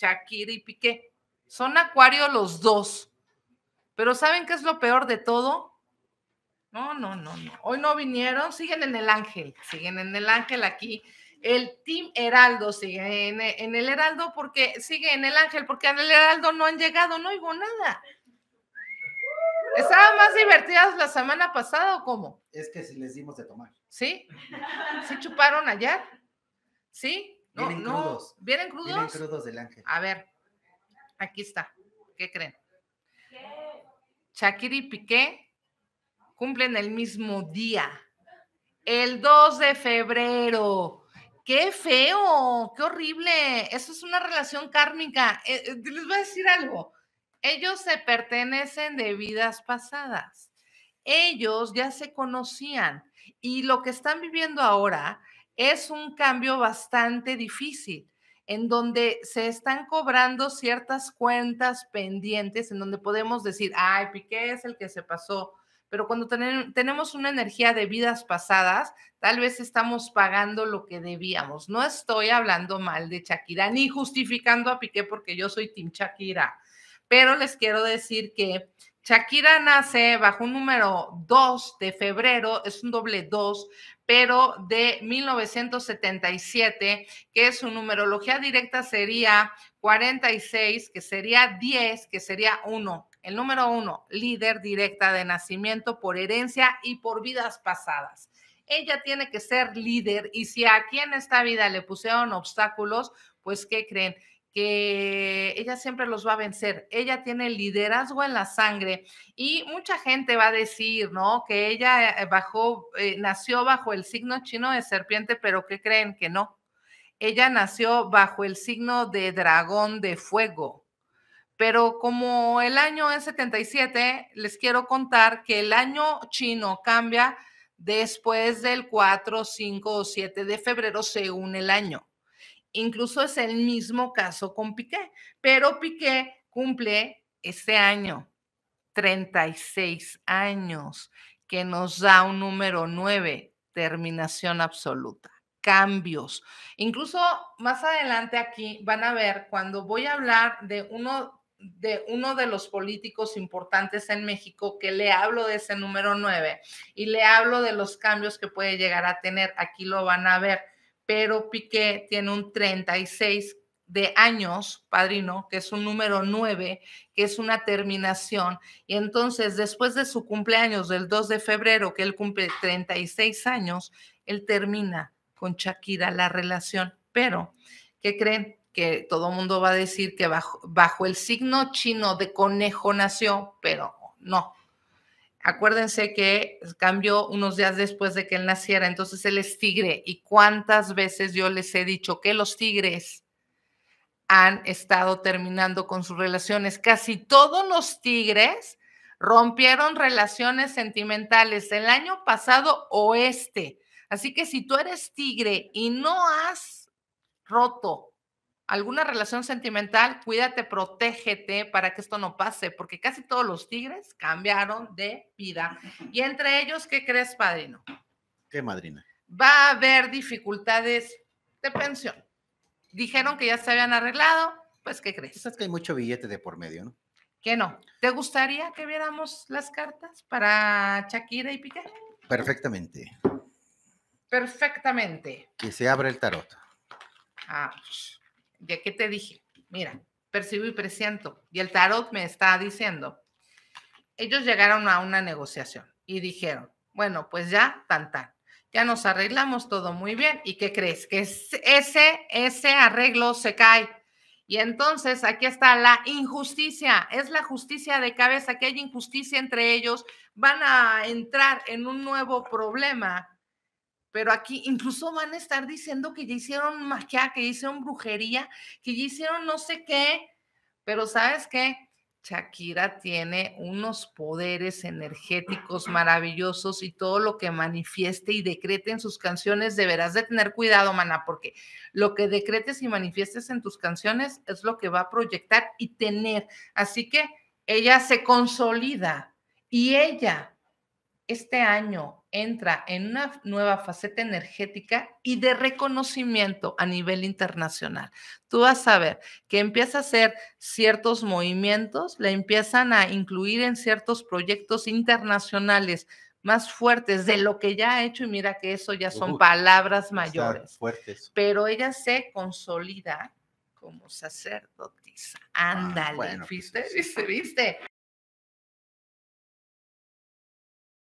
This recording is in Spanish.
Shakira y Piqué. Son acuario los dos. Pero ¿saben qué es lo peor de todo? No, no, no, no. Hoy no vinieron, siguen en el ángel, siguen en el ángel aquí. El Team Heraldo sigue en, el Heraldo porque sigue en el ángel, porque en el Heraldo no han llegado, no oigo nada. ¿Estaban más divertidas la semana pasada o cómo? Es que si les dimos de tomar. ¿Sí? ¿Sí chuparon allá, ¿Sí? vienen crudos. ¿Vienen crudos? del ángel. A ver, aquí está. ¿Qué creen? Shakira y Piqué cumplen el mismo día, el 2 de febrero. ¡Qué feo! ¡Qué horrible! Eso es una relación kármica. Eh, eh, les voy a decir algo. Ellos se pertenecen de vidas pasadas. Ellos ya se conocían y lo que están viviendo ahora es un cambio bastante difícil, en donde se están cobrando ciertas cuentas pendientes, en donde podemos decir, ay, Piqué es el que se pasó, pero cuando tenemos una energía de vidas pasadas, tal vez estamos pagando lo que debíamos. No estoy hablando mal de Shakira ni justificando a Piqué porque yo soy Tim Shakira, pero les quiero decir que Shakira nace bajo un número 2 de febrero, es un doble 2, pero de 1977, que su numerología directa sería 46, que sería 10, que sería 1. El número 1, líder directa de nacimiento por herencia y por vidas pasadas. Ella tiene que ser líder y si aquí en esta vida le pusieron obstáculos, pues ¿qué creen? que ella siempre los va a vencer. Ella tiene liderazgo en la sangre y mucha gente va a decir, ¿no? Que ella eh, bajó, eh, nació bajo el signo chino de serpiente, pero ¿qué creen que no? Ella nació bajo el signo de dragón de fuego. Pero como el año es 77, les quiero contar que el año chino cambia después del 4, 5 o 7 de febrero según el año. Incluso es el mismo caso con Piqué, pero Piqué cumple este año 36 años, que nos da un número 9, terminación absoluta, cambios. Incluso más adelante aquí van a ver cuando voy a hablar de uno de uno de los políticos importantes en México que le hablo de ese número 9 y le hablo de los cambios que puede llegar a tener. Aquí lo van a ver pero Piqué tiene un 36 de años, padrino, que es un número 9, que es una terminación. Y entonces, después de su cumpleaños del 2 de febrero, que él cumple 36 años, él termina con Shakira la relación. Pero, ¿qué creen? Que todo mundo va a decir que bajo, bajo el signo chino de conejo nació, pero no, acuérdense que cambió unos días después de que él naciera, entonces él es tigre. ¿Y cuántas veces yo les he dicho que los tigres han estado terminando con sus relaciones? Casi todos los tigres rompieron relaciones sentimentales el año pasado o este. Así que si tú eres tigre y no has roto alguna relación sentimental, cuídate, protégete para que esto no pase, porque casi todos los tigres cambiaron de vida. Y entre ellos, ¿qué crees, padrino? ¿Qué madrina? Va a haber dificultades de pensión. Dijeron que ya se habían arreglado, pues ¿qué crees? Sabes pues que hay mucho billete de por medio, ¿no? Que no. ¿Te gustaría que viéramos las cartas para Shakira y Piqué? Perfectamente. Perfectamente. Que se abre el tarot. Ah. ¿De qué te dije, mira, percibo y presiento, y el tarot me está diciendo, ellos llegaron a una negociación y dijeron, bueno, pues ya, tan, ya nos arreglamos todo muy bien, ¿y qué crees? Que ese, ese arreglo se cae. Y entonces aquí está la injusticia, es la justicia de cabeza, que hay injusticia entre ellos, van a entrar en un nuevo problema pero aquí incluso van a estar diciendo que ya hicieron magia, que ya hicieron brujería, que ya hicieron no sé qué, pero ¿sabes qué? Shakira tiene unos poderes energéticos maravillosos y todo lo que manifieste y decrete en sus canciones deberás de tener cuidado, mana, porque lo que decretes y manifiestes en tus canciones es lo que va a proyectar y tener. Así que ella se consolida y ella este año entra en una nueva faceta energética y de reconocimiento a nivel internacional. Tú vas a ver que empieza a hacer ciertos movimientos, la empiezan a incluir en ciertos proyectos internacionales más fuertes de lo que ya ha hecho y mira que eso ya son palabras mayores. Fuertes. Pero ella se consolida como sacerdotisa. Ah, Ándale, pues ¿viste? ¿viste? ¿Viste?